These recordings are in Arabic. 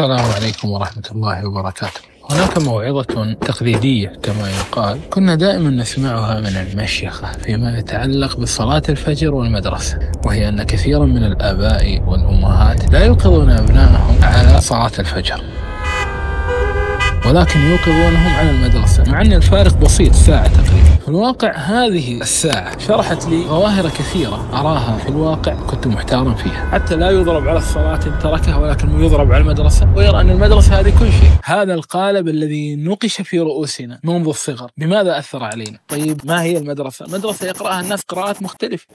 السلام عليكم ورحمة الله وبركاته هناك موعظة تقليدية كما يقال كنا دائما نسمعها من المشيخة فيما يتعلق بصلاة الفجر والمدرسة وهي أن كثيرا من الآباء والأمهات لا يوقظون أبنائهم على صلاة الفجر ولكن يوقظونهم عن المدرسة مع أن الفارق بسيط ساعة تقريبا في الواقع هذه الساعة شرحت لي ظواهر كثيرة أراها في الواقع كنت محتارا فيها حتى لا يضرب على الصلاة إن تركها ولكن يضرب على المدرسة ويرى أن المدرسة هذه كل شيء هذا القالب الذي نقش في رؤوسنا منذ الصغر بماذا أثر علينا طيب ما هي المدرسة مدرسة يقرأها الناس قراءات مختلفة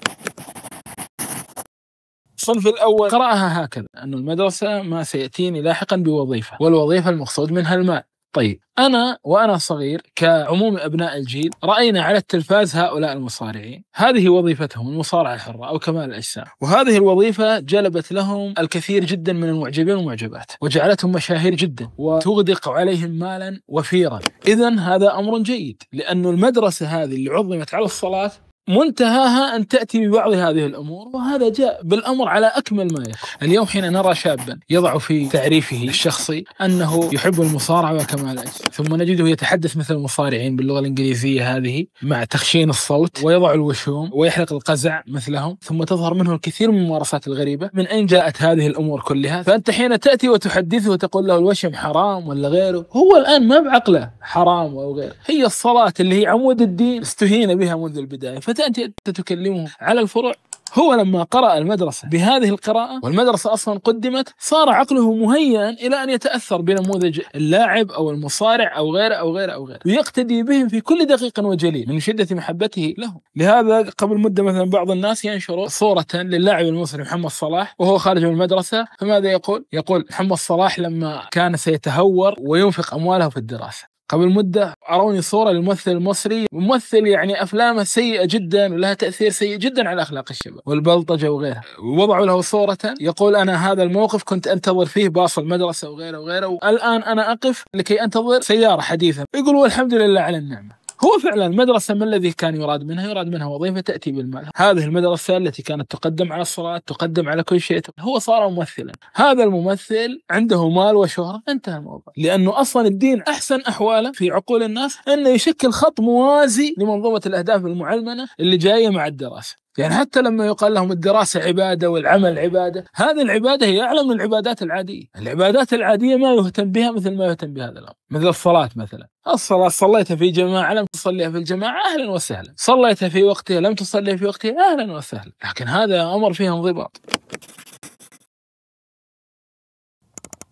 الصنف الأول قرأها هكذا أن المدرسة ما سيأتيني لاحقا بوظيفة والوظيفة المقصود منها المال طيب أنا وأنا صغير كعموم أبناء الجيل رأينا على التلفاز هؤلاء المصارعين هذه وظيفتهم المصارعة الحرة أو كمال الأجسام وهذه الوظيفة جلبت لهم الكثير جدا من المعجبين والمعجبات وجعلتهم مشاهير جدا وتغدق عليهم مالا وفيرا إذا هذا أمر جيد لأن المدرسة هذه اللي عظمت على الصلاة منتهاها ان تاتي ببعض هذه الامور وهذا جاء بالامر على اكمل ما يكون. اليوم حين نرى شابا يضع في تعريفه الشخصي انه يحب المصارعه وكمال الاجسام، ثم نجده يتحدث مثل المصارعين باللغه الانجليزيه هذه مع تخشين الصوت ويضع الوشوم ويحلق القزع مثلهم، ثم تظهر منه الكثير من الممارسات الغريبه، من اين جاءت هذه الامور كلها؟ فانت حين تاتي وتحدثه وتقول له الوشم حرام ولا غيره، هو الان ما بعقله حرام او غيره، هي الصلاه اللي هي عمود الدين استهين بها منذ البدايه، انت تكلمه على الفروع هو لما قرأ المدرسة بهذه القراءة والمدرسة أصلا قدمت صار عقله مهيئا إلى أن يتأثر بنموذج اللاعب أو المصارع أو غيره أو غيره أو غيره ويقتدي بهم في كل دقيق وجليل من شدة محبته لهم لهذا قبل مدة مثلا بعض الناس ينشروا صورة للاعب المصري محمد صلاح وهو خارج من المدرسة فماذا يقول؟ يقول محمد صلاح لما كان سيتهور وينفق أمواله في الدراسة قبل مدة أروني صورة للممثل المصري ممثل يعني أفلامه سيئة جدا ولها تأثير سيء جدا على أخلاق الشباب والبلطجة وغيرها ووضعوا له صورة يقول أنا هذا الموقف كنت أنتظر فيه باص المدرسة وغيره وغيره والآن أنا أقف لكي أنتظر سيارة حديثة يقول والحمد لله على النعمة هو فعلا المدرسه ما الذي كان يراد منها؟ يراد منها وظيفه تاتي بالمال، هذه المدرسه التي كانت تقدم على الصلاه، تقدم على كل شيء، هو صار ممثلا، هذا الممثل عنده مال وشهره، انتهى الموضوع، لانه اصلا الدين احسن احواله في عقول الناس انه يشكل خط موازي لمنظومه الاهداف المعلمنه اللي جايه مع الدراسه، يعني حتى لما يقال لهم الدراسة عبادة والعمل عبادة هذه العبادة هي أعلى من العبادات العادية العبادات العادية ما يهتم بها مثل ما يهتم بهذا الأمر مثل الصلاة مثلا الصلاة صليتها في جماعة لم تصليها في الجماعة أهلا وسهلا صليتها في وقتها لم تصليها في وقتها أهلا وسهلا لكن هذا أمر فيه انضباط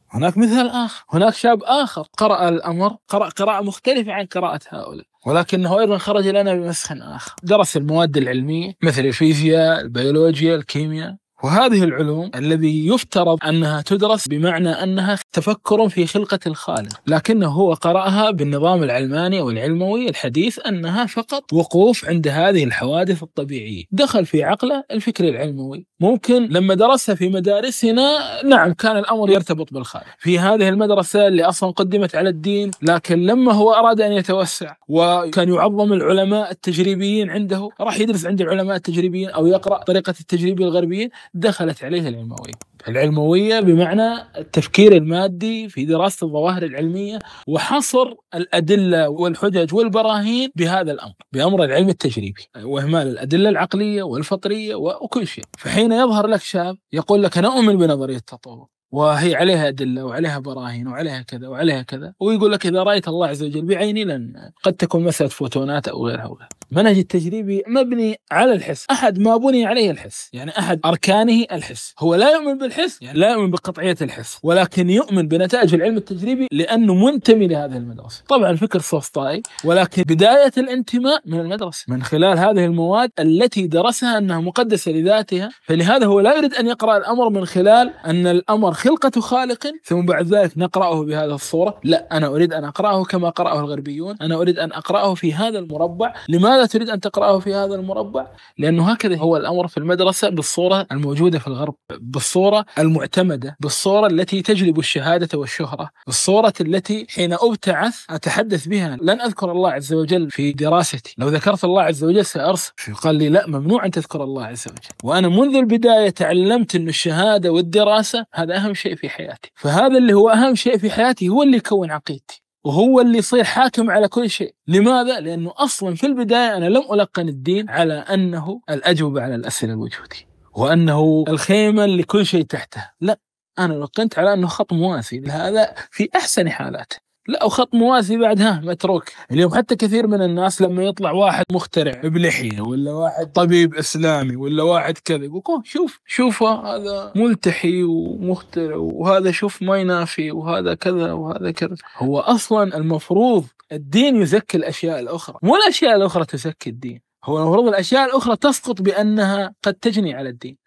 هناك مثال آخر هناك شاب آخر قرأ الأمر قرأ قراءة مختلفة عن قراءة هؤلاء ولكنه أيضا خرج لنا بمسخ آخر درس المواد العلمية مثل الفيزياء البيولوجيا الكيمياء وهذه العلوم الذي يفترض أنها تدرس بمعنى أنها تفكر في خلقة الخالق لكنه هو قرأها بالنظام العلماني أو العلموي الحديث أنها فقط وقوف عند هذه الحوادث الطبيعية دخل في عقله الفكر العلموي ممكن لما درسها في مدارسنا نعم كان الامر يرتبط بالخارج في هذه المدرسه اللي اصلا قدمت على الدين لكن لما هو اراد ان يتوسع وكان يعظم العلماء التجريبيين عنده راح يدرس عند العلماء التجريبيين او يقرا طريقه التجريب الغربيين دخلت عليه الامويه العلموية بمعنى التفكير المادي في دراسة الظواهر العلمية وحصر الأدلة والحجج والبراهين بهذا الأمر بأمر العلم التجريبي وإهمال الأدلة العقلية والفطرية وكل شيء فحين يظهر لك شاب يقول لك أنا أؤمن بنظرية التطور وهي عليها أدلة وعليها براهين وعليها كذا وعليها كذا ويقول لك إذا رأيت الله عز وجل بعيني لن قد تكون مسألة فوتونات أو غيرها وغيرها المنهج التجريبي مبني على الحس أحد ما بني عليه الحس يعني أحد أركانه الحس هو لا يؤمن بالحس يعني لا يؤمن بقطعية الحس ولكن يؤمن بنتائج العلم التجريبي لأنه منتمي لهذه المدرسة طبعا فكر سوستائي ولكن بداية الانتماء من المدرسة من خلال هذه المواد التي درسها أنها مقدسة لذاتها فلهذا هو لا يريد أن يقرأ الأمر من خلال أن الأمر خلقة خالق ثم بعد ذلك نقرأه بهذه الصورة لا أنا أريد أن أقرأه كما قرأه الغربيون أنا أريد أن أقرأه في هذا المربع لماذا تريد أن تقرأه في هذا المربع لأنه هكذا هو الأمر في المدرسة بالصورة الموجودة في الغرب بالصورة المعتمدة بالصورة التي تجلب الشهادة والشهرة بالصورة التي حين أبتعث أتحدث بها لن أذكر الله عز وجل في دراستي لو ذكرت الله عز وجل سأرسل قال لي لا ممنوع أن تذكر الله عز وجل وأنا منذ البداية تعلمت أن الشهادة والدراسة هذا أهم أهم شيء في حياتي فهذا اللي هو أهم شيء في حياتي هو اللي يكون عقيدتي وهو اللي يصير حاكم على كل شيء لماذا؟ لأنه أصلا في البداية أنا لم ألقن الدين على أنه الأجوبة على الأسئلة الوجودية وأنه الخيمة اللي كل شيء تحتها لا أنا لقنت على أنه خط مواسي هذا في أحسن حالاته لا وخط موازي بعد ها متروك اليوم حتى كثير من الناس لما يطلع واحد مخترع بلحيه ولا واحد طبيب اسلامي ولا واحد كذا يقول شوف شوف هذا ملتحي ومخترع وهذا شوف ما ينافي وهذا كذا وهذا كذا هو اصلا المفروض الدين يزكي الاشياء الاخرى مو الاشياء الاخرى تزكي الدين هو المفروض الاشياء الاخرى تسقط بانها قد تجني على الدين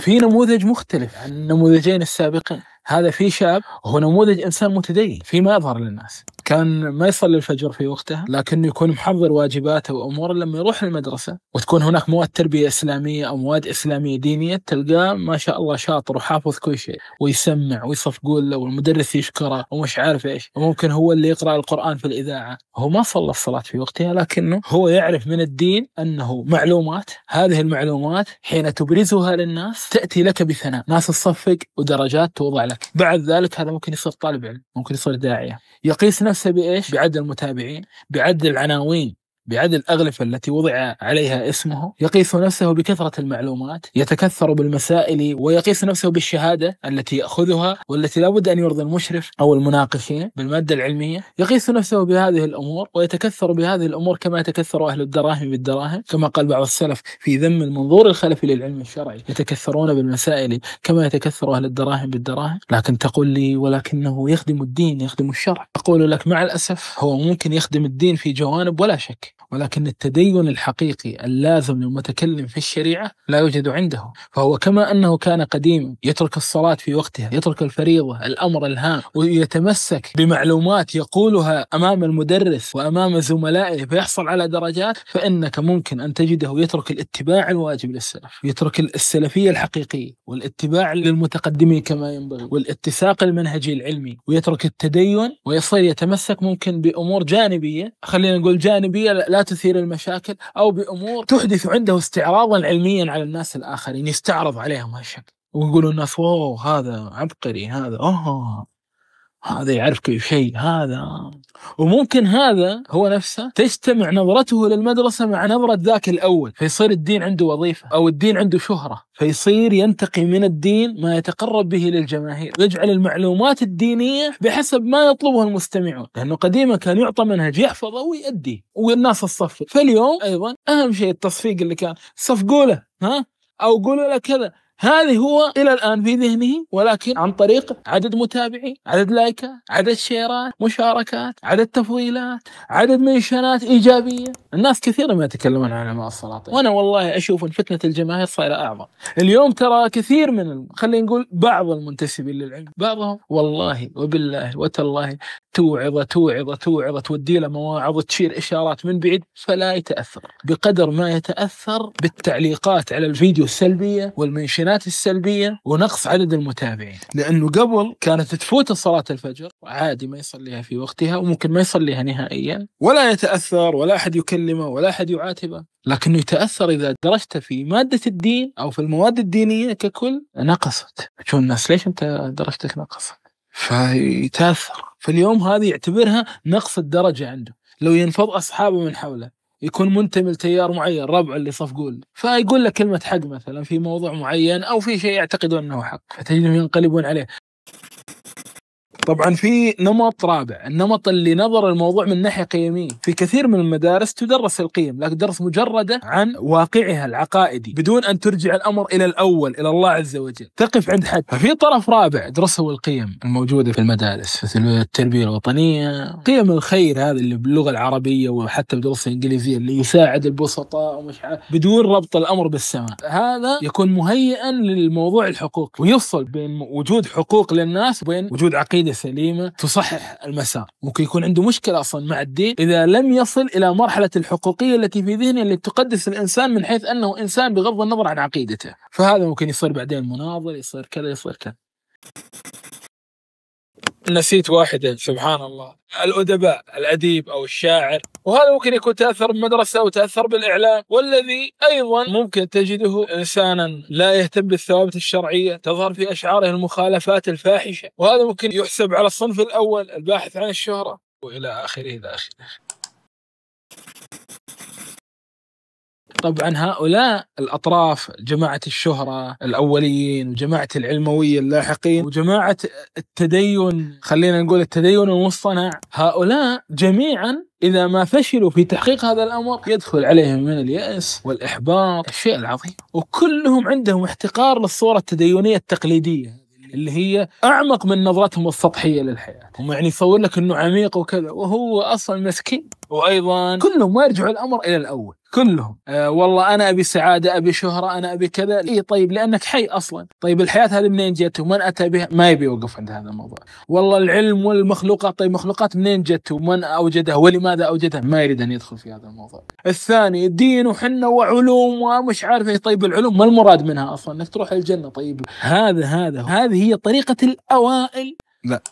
في نموذج مختلف عن النموذجين السابقين هذا في شاب هو نموذج انسان متدين في يظهر للناس كان ما يصلي الفجر في وقتها لكنه يكون محضر واجباته واموره لما يروح المدرسه وتكون هناك مواد تربيه اسلاميه او مواد اسلاميه دينيه تلقاه ما شاء الله شاطر وحافظ كل شيء ويسمع ويصفقون له والمدرس يشكره ومش عارف ايش وممكن هو اللي يقرا القران في الاذاعه هو ما صلى الصلاه في وقتها لكنه هو يعرف من الدين انه معلومات هذه المعلومات حين تبرزها للناس تاتي لك بثناء ناس تصفق ودرجات توضع لك بعد ذلك هذا ممكن يصير طالب علم ممكن يصير داعيه يقيس نفسه حاسه بايش؟ بعدد المتابعين، بعدد العناوين بعدد الأغلفة التي وضع عليها اسمه يقيس نفسه بكثرة المعلومات يتكثر بالمسائل ويقيس نفسه بالشهادة التي يأخذها والتي لابد أن يرضي المشرف أو المناقشين بالمادة العلمية يقيس نفسه بهذه الأمور ويتكثر بهذه الأمور كما يتكثر أهل الدراهم بالدراهم كما قال بعض السلف في ذم المنظور الخلفي للعلم الشرعي يتكثرون بالمسائل كما يتكثر أهل الدراهم بالدراهم لكن تقول لي ولكنه يخدم الدين يخدم الشرع أقول لك مع الأسف هو ممكن يخدم الدين في جوانب ولا شك ولكن التدين الحقيقي اللازم للمتكلم في الشريعة لا يوجد عنده فهو كما أنه كان قديم يترك الصلاة في وقتها يترك الفريضة الأمر الهام ويتمسك بمعلومات يقولها أمام المدرس وأمام زملائه فيحصل على درجات فإنك ممكن أن تجده يترك الاتباع الواجب للسلف يترك السلفية الحقيقية والاتباع للمتقدمين كما ينبغي والاتساق المنهجي العلمي ويترك التدين ويصير يتمسك ممكن بأمور جانبية خلينا نقول جانبية لا لا تثير المشاكل أو بأمور تحدث عنده استعراضا علميا على الناس الآخرين يستعرض عليهم هالشكل ويقولوا الناس واو هذا عبقري هذا اوه هذا يعرف كل شيء هذا وممكن هذا هو نفسه تجتمع نظرته للمدرسة مع نظرة ذاك الأول فيصير الدين عنده وظيفة أو الدين عنده شهرة فيصير ينتقي من الدين ما يتقرب به للجماهير ويجعل المعلومات الدينية بحسب ما يطلبه المستمعون لأنه قديما كان يعطى منهج يحفظه ويؤدي والناس تصفق فاليوم أيضا أهم شيء التصفيق اللي كان صفقوا له ها أو قولوا له كذا هذه هو الى الان في ذهنه ولكن عن طريق عدد متابعين، عدد لايكات، عدد شيرات، مشاركات، عدد تفضيلات، عدد منشنات ايجابيه، الناس كثيرا ما يتكلمون عن علماء السلاطين، وانا والله اشوف ان فتنه الجماهير صايره اعظم، اليوم ترى كثير من خلينا نقول بعض المنتسبين للعلم، بعضهم والله وبالله وتالله توعظه توعظه توعظه تودي له مواعظ تشير اشارات من بعيد فلا يتاثر بقدر ما يتاثر بالتعليقات على الفيديو السلبيه والمنشنات السلبيه ونقص عدد المتابعين لانه قبل كانت تفوت صلاه الفجر عادي ما يصليها في وقتها وممكن ما يصليها نهائيا ولا يتاثر ولا احد يكلمه ولا احد يعاتبه لكنه يتاثر اذا درست في ماده الدين او في المواد الدينيه ككل نقصت شو الناس ليش انت درجتك نقصت فيتاثر فاليوم هذه يعتبرها نقص الدرجه عنده لو ينفض اصحابه من حوله يكون منتمي لتيار معين ربعه اللي صفقوا له فيقول له كلمه حق مثلا في موضوع معين او في شيء يعتقدون انه حق فتجدهم ينقلبون عليه طبعا في نمط رابع النمط اللي نظر الموضوع من ناحيه قيميه في كثير من المدارس تدرس القيم لكن درس مجرده عن واقعها العقائدي بدون ان ترجع الامر الى الاول الى الله عز وجل تقف عند حد ففي طرف رابع درسوا القيم الموجوده في المدارس مثل التربيه الوطنيه قيم الخير هذه اللي باللغه العربيه وحتى بالدروس الانجليزيه اللي يساعد البسطاء ومش عارف بدون ربط الامر بالسماء هذا يكون مهيئا للموضوع الحقوقي ويفصل بين وجود حقوق للناس وبين وجود عقيده سليمه تصحح المسار ممكن يكون عنده مشكله اصلا مع الدين اذا لم يصل الى مرحله الحقوقيه التي في ذهنه اللي تقدس الانسان من حيث انه انسان بغض النظر عن عقيدته فهذا ممكن يصير بعدين مناضل يصير كذا يصير كذا نسيت واحدا سبحان الله الأدباء الأديب أو الشاعر وهذا ممكن يكون تأثر بالمدرسة وتأثر بالإعلام والذي أيضا ممكن تجده إنسانا لا يهتم بالثوابت الشرعية تظهر في أشعاره المخالفات الفاحشة وهذا ممكن يحسب على الصنف الأول الباحث عن الشهرة وإلى آخره إلى آخره طبعا هؤلاء الأطراف جماعة الشهرة الأوليين وجماعة العلموية اللاحقين وجماعة التدين خلينا نقول التدين المصطنع هؤلاء جميعا إذا ما فشلوا في تحقيق هذا الأمر يدخل عليهم من اليأس والإحباط الشيء العظيم وكلهم عندهم احتقار للصورة التدينية التقليدية اللي هي اعمق من نظرتهم السطحيه للحياه، هم يعني يصور لك انه عميق وكذا وهو اصلا مسكين وايضا كلهم ما يرجعوا الامر الى الاول كلهم آه والله انا ابي سعاده ابي شهره انا ابي كذا اي طيب لانك حي اصلا طيب الحياه هذه منين جت ومن اتى بها ما يبي يوقف عند هذا الموضوع والله العلم والمخلوقات طيب مخلوقات منين جت ومن اوجدها ولماذا اوجدها ما يريد ان يدخل في هذا الموضوع الثاني الدين وحنا وعلوم ومش عارف إيه. طيب العلوم ما المراد منها اصلا انك تروح الجنه طيب هذا هذا هذه هي طريقه الاوائل لا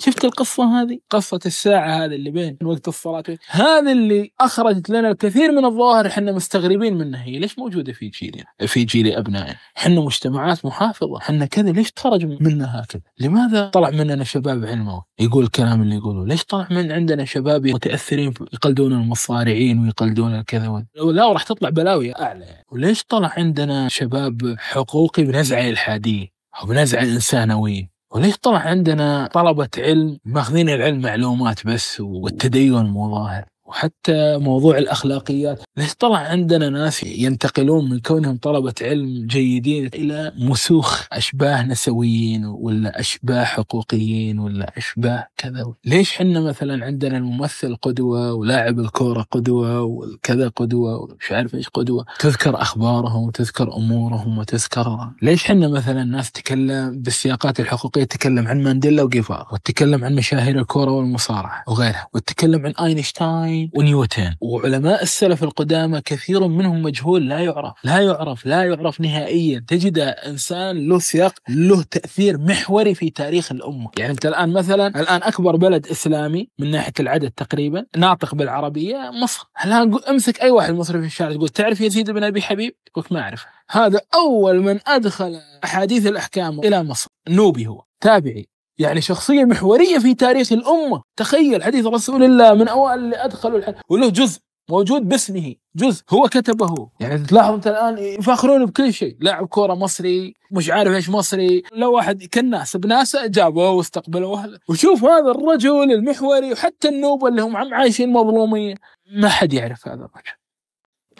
شفت القصه هذه؟ قصه الساعه هذه اللي بين وقت الصلاه هذا اللي اخرجت لنا الكثير من الظواهر احنا مستغربين منها هي ليش موجوده في جيلنا؟ في جيل ابنائنا؟ احنا مجتمعات محافظه، احنا كذا ليش خرج منا هكذا؟ لماذا طلع مننا شباب علموي يقول الكلام اللي يقوله؟ ليش طلع من عندنا شباب متاثرين يقلدون المصارعين ويقلدون الكذا لا وراح تطلع بلاوي اعلى يعني. وليش طلع عندنا شباب حقوقي بنزعه الحاديه او بنزعه انسانويه وليش طلع عندنا طلبة علم ماخذين العلم معلومات بس والتدين مو ظاهر وحتى موضوع الأخلاقيات ليش طلع عندنا ناس ينتقلون من كونهم طلبة علم جيدين إلى مسوخ أشباه نسويين ولا أشباه حقوقيين ولا أشباه كذا ليش حنا مثلا عندنا الممثل قدوة ولاعب الكورة قدوة وكذا قدوة ومش عارف إيش قدوة تذكر أخبارهم وتذكر أمورهم وتذكر ليش حنا مثلا ناس تكلم بالسياقات الحقوقية تكلم عن مانديلا وقفار وتكلم عن مشاهير الكورة والمصارعة وغيرها وتكلم عن أينشتاين ونيوتن وعلماء السلف القدوة دام كثير منهم مجهول لا يعرف لا يعرف لا يعرف نهائيا تجد إنسان له سياق له تأثير محوري في تاريخ الأمة يعني أنت الآن مثلا الآن أكبر بلد إسلامي من ناحية العدد تقريبا ناطق بالعربية مصر الآن أمسك أي واحد مصري في الشارع تقول تعرف يزيد بن أبي حبيب يقول ما أعرف هذا أول من أدخل أحاديث الأحكام إلى مصر نوبي هو تابعي يعني شخصية محورية في تاريخ الأمة تخيل حديث رسول الله من أوائل اللي أدخلوا الحديث وله جزء موجود باسمه جزء هو كتبه يعني تلاحظ انت الان يفخرون بكل شيء لاعب كوره مصري مش عارف ايش مصري لو واحد كناس بناسه جابوه واستقبلوه وشوف هذا الرجل المحوري وحتى النوبه اللي هم عم عايشين مظلومين ما حد يعرف هذا الرجل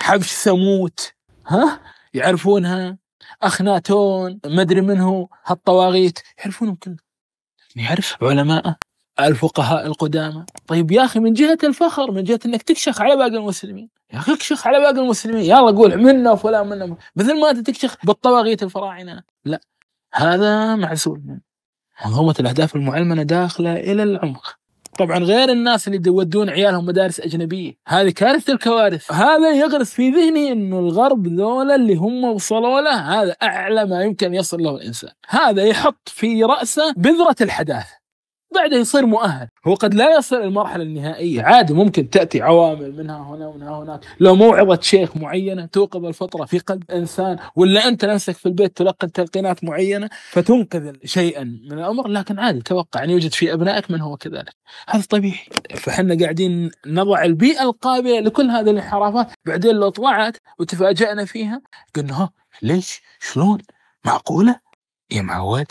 حبش ثموت ها يعرفونها اخناتون مدري منه هالطواغيت يعرفونهم كلهم يعني يعرف علماء الفقهاء القدامى طيب يا أخي من جهة الفخر من جهة أنك تكشخ على باقي المسلمين يا أخي اكشخ على باقي المسلمين يلا قول منا وفلان منا مثل ما أنت تكشخ بالطواغيت الفراعنة لا هذا معزول منه منظومة الأهداف المعلمنة داخلة إلى العمق طبعا غير الناس اللي يودون عيالهم مدارس أجنبية هذه كارثة الكوارث هذا يغرس في ذهني أنه الغرب ذولا اللي هم وصلوا له هذا أعلى ما يمكن يصل له الإنسان هذا يحط في رأسه بذرة الحداثة بعده يصير مؤهل هو قد لا يصل المرحلة النهائية عادي ممكن تأتي عوامل منها هنا ومنها هناك لو موعظة شيخ معينة توقظ الفطرة في قلب إنسان ولا أنت نفسك في البيت تلقن تلقينات معينة فتنقذ شيئا من الأمر لكن عادي توقع أن يعني يوجد في أبنائك من هو كذلك هذا طبيعي فحنا قاعدين نضع البيئة القابلة لكل هذه الانحرافات بعدين لو طلعت وتفاجأنا فيها قلنا ها ليش شلون معقولة يا معود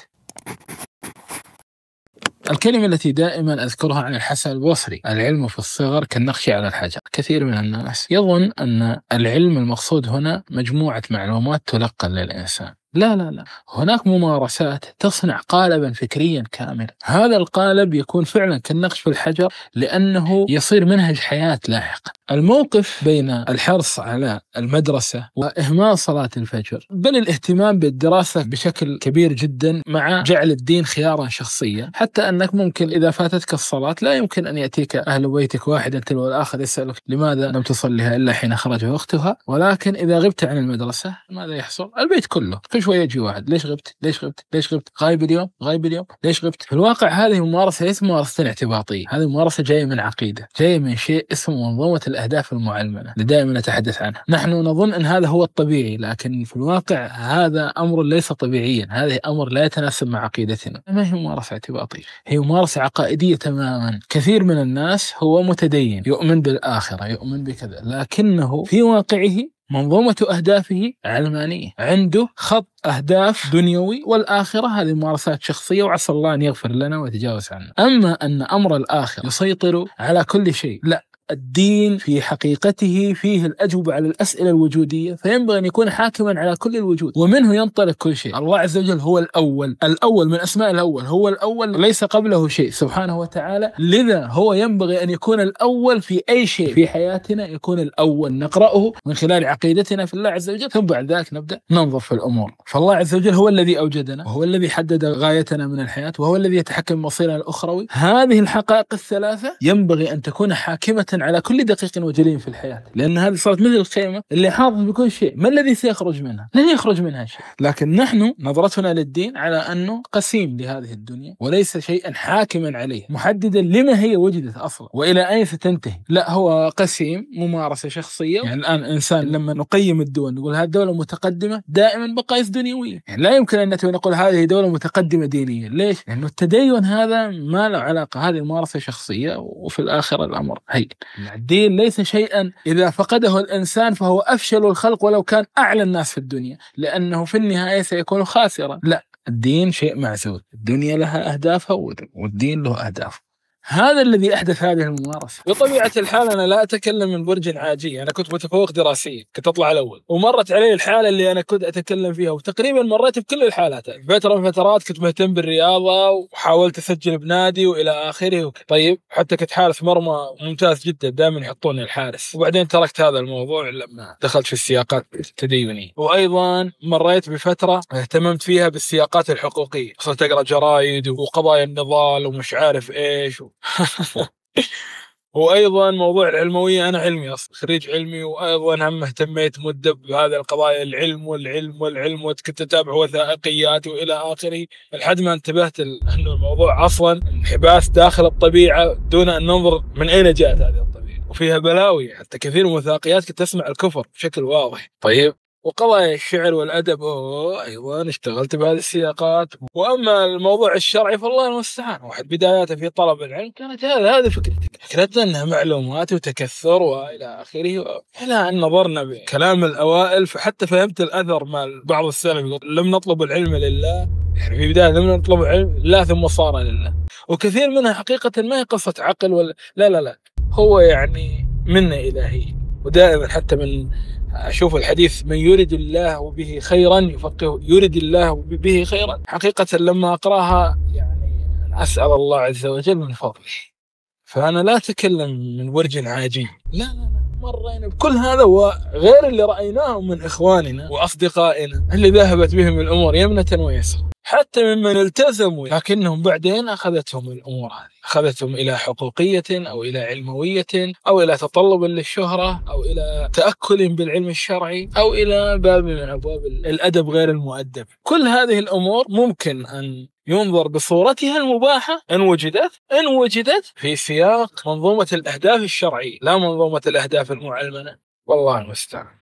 الكلمة التي دائما أذكرها عن الحسن البصري العلم في الصغر كالنقش على الحجر كثير من الناس يظن أن العلم المقصود هنا مجموعة معلومات تلقن للإنسان لا لا لا هناك ممارسات تصنع قالبا فكريا كاملا هذا القالب يكون فعلا كالنقش في الحجر لأنه يصير منهج حياة لاحقا الموقف بين الحرص على المدرسة وإهمال صلاة الفجر بل الاهتمام بالدراسة بشكل كبير جدا مع جعل الدين خيارا شخصيا حتى أنك ممكن إذا فاتتك الصلاة لا يمكن أن يأتيك أهل بيتك واحدا تلو الآخر يسألك لماذا لم تصليها إلا حين خرج وقتها ولكن إذا غبت عن المدرسة ماذا يحصل؟ البيت كله كل شويه يجي واحد ليش غبت؟ ليش غبت؟ ليش غبت؟ غايب اليوم؟ غايب اليوم؟ ليش غبت؟ في الواقع هذه ممارسه ليست ممارسه اعتباطيه، هذه ممارسه جايه من عقيده، جايه من شيء اسمه منظومه الاهداف المعلمنه اللي دائما نتحدث عنها، نحن نظن ان هذا هو الطبيعي لكن في الواقع هذا امر ليس طبيعيا، هذا امر لا يتناسب مع عقيدتنا، ما هي ممارسه اعتباطيه، هي ممارسه عقائديه تماما، كثير من الناس هو متدين، يؤمن بالاخره، يؤمن بكذا، لكنه في واقعه منظومة أهدافه علمانية عنده خط أهداف دنيوي والآخرة هذه ممارسات شخصية وعسى الله أن يغفر لنا ويتجاوز عنا أما أن أمر الآخرة يسيطر على كل شيء لا الدين في حقيقته فيه الأجوبة على الأسئلة الوجودية فينبغي أن يكون حاكما على كل الوجود ومنه ينطلق كل شيء الله عز وجل هو الأول الأول من أسماء الأول هو الأول ليس قبله شيء سبحانه وتعالى لذا هو ينبغي أن يكون الأول في أي شيء في حياتنا يكون الأول نقرأه من خلال عقيدتنا في الله عز وجل ثم بعد ذلك نبدأ ننظر في الأمور فالله عز وجل هو الذي أوجدنا وهو الذي حدد غايتنا من الحياة وهو الذي يتحكم مصيرنا الأخروي هذه الحقائق الثلاثة ينبغي أن تكون حاكمة على كل دقيق وجليل في الحياه لان هذه صارت مثل الخيمه اللي حاضر بكل شيء ما الذي سيخرج منها لن يخرج منها شيء لكن نحن نظرتنا للدين على انه قسيم لهذه الدنيا وليس شيئا حاكما عليه محددا لما هي وجدت اصلا والى اين ستنتهي لا هو قسيم ممارسه شخصيه يعني الان انسان لما نقيم الدول نقول هذه دوله متقدمه دائما بقايس دنيويه يعني لا يمكن ان نقول هذه دوله متقدمه دينيا ليش لانه التدين هذا ما له علاقه هذه ممارسه شخصيه وفي الاخر الامر هين الدين ليس شيئا إذا فقده الإنسان فهو أفشل الخلق ولو كان أعلى الناس في الدنيا لأنه في النهاية سيكون خاسرا لا الدين شيء معزول الدنيا لها أهدافها والدين له أهدافه هذا الذي احدث هذه الممارسه. بطبيعه الحال انا لا اتكلم من برج عاجي، انا كنت متفوق دراسيا، كنت اطلع الاول، ومرت علي الحاله اللي انا كنت اتكلم فيها وتقريبا مريت بكل الحالات، فتره من فترات كنت مهتم بالرياضه وحاولت اسجل بنادي والى اخره وكذا، طيب حتى كنت حارس مرمى ممتاز جدا دائما يحطوني الحارس، وبعدين تركت هذا الموضوع لما دخلت في السياقات التدينيه، وايضا مريت بفتره اهتممت فيها بالسياقات الحقوقيه، صرت اقرا جرايد وقضايا النضال ومش عارف ايش وايضا موضوع العلمويه انا علمي اصلا خريج علمي وايضا هم اهتميت مده بهذه القضايا العلم والعلم والعلم وكنت اتابع وثائقيات والى اخره لحد ما انتبهت انه الموضوع اصلا انحباس داخل الطبيعه دون ان ننظر من اين جاءت هذه الطبيعه وفيها بلاوي حتى كثير من الوثائقيات كنت اسمع الكفر بشكل واضح طيب وقضايا الشعر والادب اوه ايضا أيوة، اشتغلت بهذه السياقات واما الموضوع الشرعي فالله المستعان واحد بداياته في طلب العلم كانت هذا هذه فكرتك فكرتنا انها معلومات وتكثر والى اخره الى ان نظرنا بكلام الاوائل فحتى فهمت الاثر مال بعض السلف يقول لم نطلب العلم لله يعني في بدايه لم نطلب العلم لله ثم صار لله وكثير منها حقيقه ما هي قصه عقل ولا لا لا لا هو يعني منه الهيه ودائما حتى من أشوف الحديث من يرد الله به خيرا يفقه يرد الله به خيرا حقيقة لما أقرأها يعني أسأل الله عز وجل من فضله فأنا لا أتكلم من ورج عاجي لا لا لا مرينا بكل هذا وغير اللي رأيناه من إخواننا وأصدقائنا اللي ذهبت بهم الأمور يمنة ويسرا حتى ممن التزموا يعني. لكنهم بعدين أخذتهم الأمور هذه أخذتهم إلى حقوقية أو إلى علموية أو إلى تطلب للشهرة أو إلى تأكل بالعلم الشرعي أو إلى باب من أبواب الأدب غير المؤدب كل هذه الأمور ممكن أن ينظر بصورتها المباحة إن وجدت إن وجدت في سياق منظومة الأهداف الشرعية لا منظومة الأهداف المعلمة والله المستعان